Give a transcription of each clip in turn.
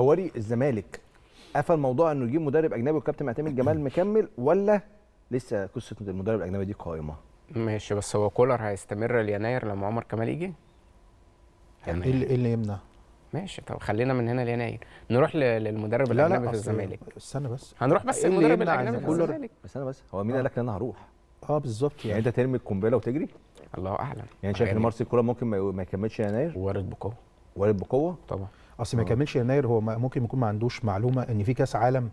هوري الزمالك قفل موضوع انه يجيب مدرب اجنبي والكابتن معتمد جمال مكمل ولا لسه قصه المدرب الاجنبي دي قائمه؟ ماشي بس هو كولر هيستمر ليناير لما عمر كمال يجي؟ يعني إيه, ايه اللي يمنع؟ ماشي طب خلينا من هنا ليناير نروح للمدرب لا الاجنبي لا في الزمالك استنى بس هنروح بس إيه المدرب الاجنبي في الزمالك استنى بس هو مين قال لك ان انا هروح؟ اه بالظبط يعني, يعني انت ترمي القنبله وتجري؟ الله اعلم يعني شايف ان يعني مارسيل كولر ممكن ما يكملش يناير؟ وارد بقوه وارد بقوه طبعا اصل ما آه. يكملش يناير هو ممكن يكون ما عندوش معلومه ان في كاس عالم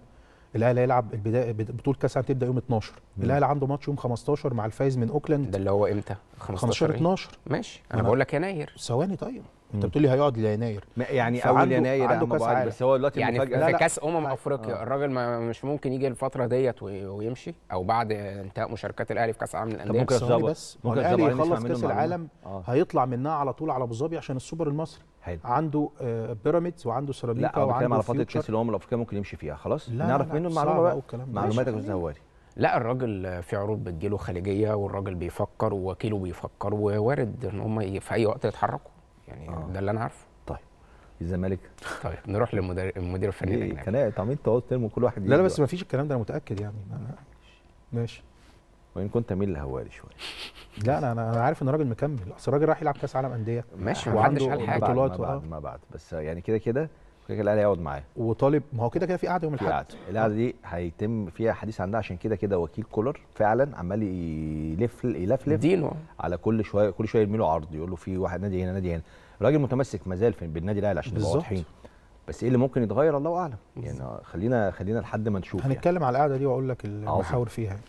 الاهلي هيلعب البدايه بطوله كاس عالم تبدا يوم 12 الاهلي عنده ماتش يوم 15 مع الفايز من اوكلاند ده اللي هو امتى 15 12 إيه؟ ماشي انا, أنا بقول لك يناير ثواني طيب انت بتقول لي هيقعد ليناير يعني اول يناير عنده كاس عالم بس هو دلوقتي يعني في, في كاس امم آه. افريقيا آه. الراجل ما مش ممكن يجي الفتره ديت ويمشي او بعد انتهاء مشاركات الاهلي في كاس العالم للانديه ممكن يتظبط بس ممكن الاهلي يخلص كاس العالم آه. هيطلع منها على طول على ابو ظبي عشان السوبر المصري حلو عنده آه بيراميدز وعنده سيراميكا وعنده لا على فتره كاس الامم الافريقيه ممكن يمشي فيها خلاص نعرف منه المعلومه بقى معلوماتك يا استاذ هواري لا الراجل في عروض بتجيله خليجيه والراجل بيفكر ووكيله بيفكر ووارد ان هم في اي وقت يتحركوا يعني آه. ده اللي انا عارفه طيب الزمالك طيب نروح للمدير المدير الفني الاجنبي إيه، خناقه طب انت قلت كل واحد لا لا بس ما فيش الكلام ده انا متاكد يعني أنا... ماشي وان كنت ميل لهواري شويه لا انا انا عارف ان الراجل مكمل اصل الراجل راح يلعب كاس عالم انديه ماشي وعنده حاجه بطولات بعد آه. ما بعد بس يعني كده كده كده كده الاهلي هيقعد معاه وطالب ما هو كده كده في قعده يوم الاحد القعده دي هيتم فيها حديث عندها عشان كده كده وكيل كولر فعلا عمال يلف يلفلف دينه على كل شويه كل شويه يرمي له عرض يقول له في واحد نادي هنا نادي هنا الراجل متمسك مازال بالنادي الاهلي عشان نبقى واضحين بس ايه اللي ممكن يتغير الله اعلم يعني خلينا خلينا لحد ما نشوف يعني. هنتكلم يعني. على القعده دي واقول لك المحاور فيها